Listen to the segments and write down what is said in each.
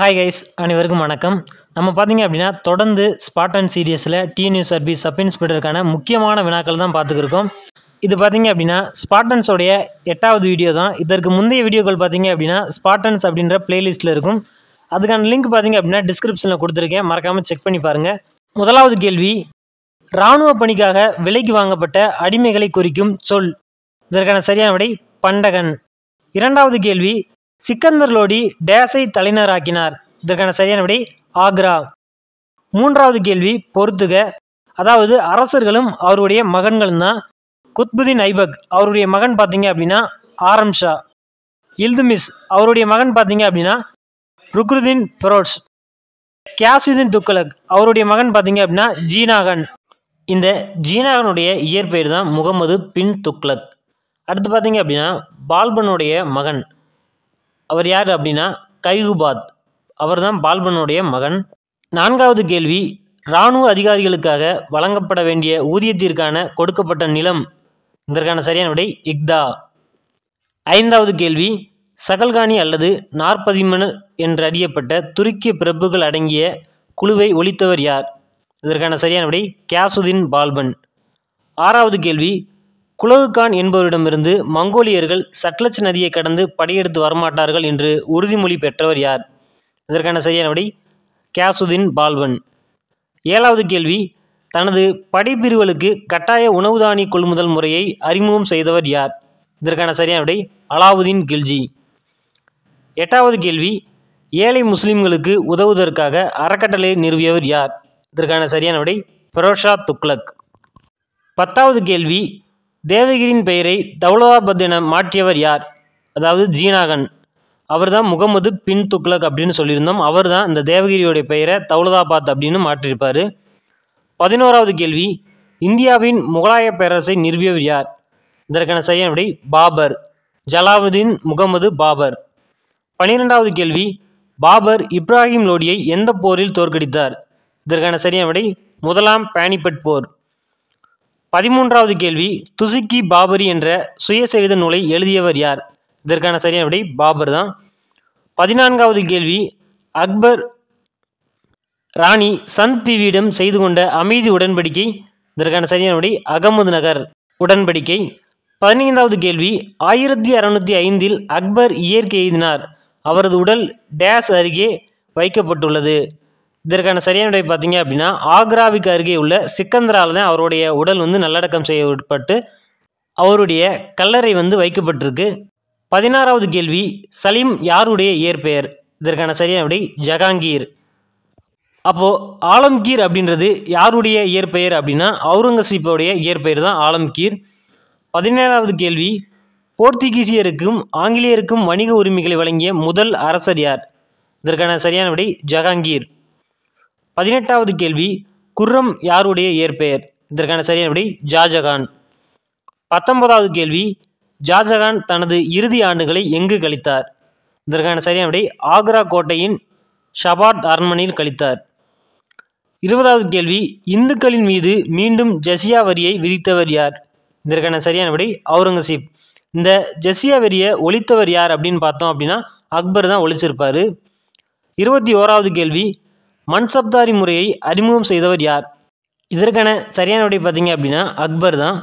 hi guys அனைவருக்கும் வணக்கம் நம்ம பார்த்திங்க அப்படின்னா தொடர்ந்து ஸ்பாட் அண்ட் சீரியஸில் டிஎன்யூ சர்வீஸ் சப் இன்ஸ்பெக்டருக்கான முக்கியமான வினாக்கள் தான் பார்த்துக்கிருக்கோம் இது பார்த்திங்க அப்படின்னா ஸ்பாட்டன்ஸோடைய எட்டாவது வீடியோ தான் இதற்கு முந்தைய வீடியோக்கள் பார்த்திங்க அப்படின்னா ஸ்பாட்டன்ஸ் அப்படின்ற பிளேலிஸ்ட்டில் இருக்கும் அதுக்கான லிங்க் பார்த்திங்க அப்படின்னா டிஸ்கிரிப்ஷனில் கொடுத்துருக்கேன் மறக்காமல் செக் பண்ணி பாருங்கள் முதலாவது கேள்வி இராணுவ பணிக்காக விலைக்கு வாங்கப்பட்ட அடிமைகளை குறிக்கும் சொல் இதற்கான சரியான விடை பண்டகன் இரண்டாவது கேள்வி சிக்கந்தர் லோடி டேஸை தலைநராக்கினார் இதற்கான சரியான விடை ஆக்ரா மூன்றாவது கேள்வி பொறுத்துக அதாவது அரசர்களும் அவருடைய மகன்களும் தான் குத்புதீன் ஐபக் அவருடைய மகன் பார்த்தீங்க அப்படின்னா ஆரம்ஷா இல்துமிஸ் அவருடைய மகன் பார்த்தீங்க அப்படின்னா ருக்ருதீன் ஃபெரோட்ஸ் கியாசுதீன் துக்கலக் அவருடைய மகன் பார்த்தீங்க அப்படின்னா ஜீனாகன் இந்த ஜீனாகனுடைய இயற்பெயர் தான் முகமது பின் துக்லக் அடுத்து பார்த்தீங்க அப்படின்னா பால்பனுடைய மகன் அவர் யார் அப்படின்னா கைகுபாத் அவர்தான் பால்பனுடைய மகன் நான்காவது கேள்வி இராணுவ அதிகாரிகளுக்காக வழங்கப்பட வேண்டிய ஊதியத்திற்கான கொடுக்கப்பட்ட நிலம் இதற்கான சரியான விடை இக்தா ஐந்தாவது கேள்வி சகல்கானி அல்லது நாற்பதிமனு என்று அறியப்பட்ட துருக்கிய பிரபுகள் அடங்கிய குழுவை ஒழித்தவர் யார் இதற்கான சரியான விடை கியாசுதீன் பால்பன் ஆறாவது கேள்வி குலவுகான் என்பவரிடமிருந்து மங்கோலியர்கள் சட்லச் நதியை கடந்து படையெடுத்து வரமாட்டார்கள் என்று உறுதிமொழி பெற்றவர் யார் இதற்கான சரியான விடை கேசுதீன் பால்வன் ஏழாவது கேள்வி தனது படைப்பிரிவலுக்கு கட்டாய உணவு தானிய கொள்முதல் முறையை அறிமுகம் செய்தவர் யார் இதற்கான சரியான விடை அலாவுதீன் கில்ஜி எட்டாவது கேள்வி ஏழை முஸ்லிம்களுக்கு உதவுவதற்காக அறக்கட்டளை நிறுவியவர் யார் இதற்கான சரியான விடை ஃபெரோஷா துக்லக் பத்தாவது கேள்வி தேவகிரியின் பெயரை தௌலதாபத் என மாற்றியவர் யார் அதாவது ஜீனாகன் அவர் தான் முகமது பின் துக்லக் அப்படின்னு சொல்லியிருந்தோம் அவர் தான் இந்த தேவகிரியோடைய பெயரை தௌலதாபாத் அப்படின்னு மாற்றியிருப்பார் பதினோராவது கேள்வி இந்தியாவின் முகலாய பேரரசை நிறுவியவர் யார் இதற்கான செய்ய விடை பாபர் ஜலாவுதீன் முகமது பாபர் பனிரெண்டாவது கேள்வி பாபர் இப்ராஹிம் லோடியை எந்த போரில் தோற்கடித்தார் இதற்கான சரியான விடை முதலாம் பானிபட் போர் பதிமூன்றாவது கேள்வி துசுக்கி பாபரி என்ற சுயசரித நூலை எழுதியவர் யார் இதற்கான சரியான விடை பாபர் தான் பதினான்காவது கேள்வி அக்பர் ராணி சந்த் பிவியிடம் செய்து கொண்ட அமைதி உடன்படிக்கை இதற்கான சரியான விடை அகமது நகர் உடன்படிக்கை பதினைந்தாவது கேள்வி ஆயிரத்தி அறுநூத்தி ஐந்தில் அக்பர் இயற்கை எழுதினார் அவரது உடல் டேஸ் அருகே வைக்கப்பட்டுள்ளது இதற்கான சரியான விடை பார்த்தீங்க அப்படின்னா ஆக்ராவிக்கு அருகே உள்ள சிக்கந்தரால் தான் அவருடைய உடல் வந்து நல்லடக்கம் செய்யப்பட்டு அவருடைய கல்லறை வந்து வைக்கப்பட்டிருக்கு பதினாறாவது கேள்வி சலீம் யாருடைய இயற்பெயர் இதற்கான சரியான விடை ஜஹாங்கீர் அப்போது ஆலம்கீர் அப்படின்றது யாருடைய இயற்பெயர் அப்படின்னா அவுரங்கசீப்போடைய இயற்பெயர் தான் ஆலம்கீர் பதினேழாவது கேள்வி போர்த்துகீசியருக்கும் ஆங்கிலேயருக்கும் வணிக உரிமைகளை வழங்கிய முதல் அரசர் யார் இதற்கான சரியான விடை ஜஹாங்கீர் பதினெட்டாவது கேள்வி குர்ரம் யாருடைய இயற்பெயர் இதற்கான சரியான விடை ஜாஜகான் பத்தொன்பதாவது கேள்வி ஜாஜகான் தனது இறுதி ஆண்டுகளை எங்கு கழித்தார் இதற்கான சரியான விடை ஆக்ரா கோட்டையின் ஷபாட் அரண்மனையில் கழித்தார் இருபதாவது கேள்வி இந்துக்களின் மீது மீண்டும் ஜசியா வரியை விதித்தவர் யார் இதற்கான சரியான விடை அவுரங்கசீப் இந்த ஜசியா வரியை ஒழித்தவர் யார் அப்படின்னு பார்த்தோம் அப்படின்னா அக்பர் தான் ஒழிச்சிருப்பார் இருபத்தி ஓராவது கேள்வி மன்சப்தாரி முறையை அறிமுகம் செய்தவர் யார் இதற்கான சரியான விடை பார்த்தீங்க அப்படின்னா அக்பர் தான்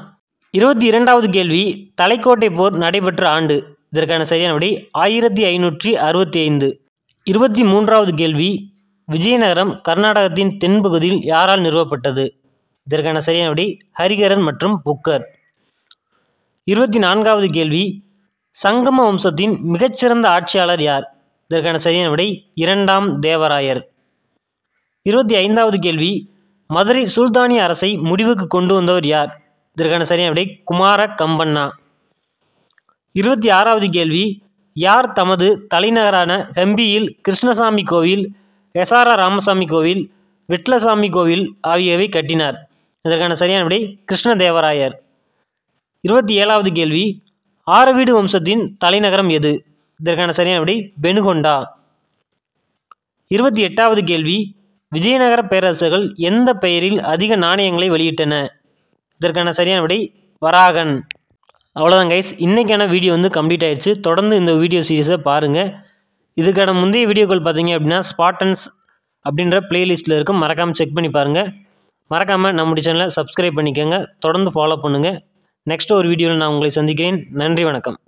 இருபத்தி இரண்டாவது கேள்வி தலைக்கோட்டை போர் நடைபெற்ற ஆண்டு இதற்கான சரியான விடை ஆயிரத்தி ஐநூற்றி அறுபத்தி ஐந்து இருபத்தி மூன்றாவது கேள்வி விஜயநகரம் கர்நாடகத்தின் தென்பகுதியில் யாரால் நிறுவப்பட்டது இதற்கான சரியான விடை ஹரிகரன் மற்றும் புக்கர் இருபத்தி நான்காவது கேள்வி சங்கம வம்சத்தின் மிகச்சிறந்த ஆட்சியாளர் யார் இதற்கான சரியான விடை இரண்டாம் தேவராயர் இருபத்தி ஐந்தாவது கேள்வி மதுரை சுல்தானிய அரசை முடிவுக்கு கொண்டு வந்தவர் யார் இதற்கான சரியான விடை குமார கம்பண்ணா இருபத்தி ஆறாவது கேள்வி யார் தமது தலைநகரான ஹம்பியில் கிருஷ்ணசாமி கோவில் எஸ்ஆர்ஆர் ராமசாமி கோவில் விட்லசாமி கோவில் ஆகியவை கட்டினார் இதற்கான சரியான விடை கிருஷ்ண தேவராயர் இருபத்தி ஏழாவது கேள்வி ஆரவீடு வம்சத்தின் தலைநகரம் எது இதற்கான சரியான விடை பெனுகொண்டா இருபத்தி எட்டாவது கேள்வி விஜயநகர பேரரசுகள் எந்த பெயரில் அதிக நாணயங்களை வெளியிட்டன இதற்கான சரியான விடை வராகன் அவ்வளோதான் கைஸ் இன்றைக்கான வீடியோ வந்து கம்ப்ளீட் ஆயிடுச்சு தொடர்ந்து இந்த வீடியோ சீரிஸை பாருங்கள் இதுக்கான முந்தைய வீடியோக்கள் பார்த்தீங்க அப்படின்னா ஸ்பாட்டன்ஸ் அப்படின்ற பிளேலிஸ்ட்டில் இருக்கும் மறக்காமல் செக் பண்ணி பாருங்கள் மறக்காமல் நம்முடைய சேனலை சப்ஸ்கிரைப் பண்ணிக்கோங்க தொடர்ந்து ஃபாலோ பண்ணுங்கள் நெக்ஸ்ட் ஒரு வீடியோவில் நான் உங்களை சந்திக்கிறேன் நன்றி வணக்கம்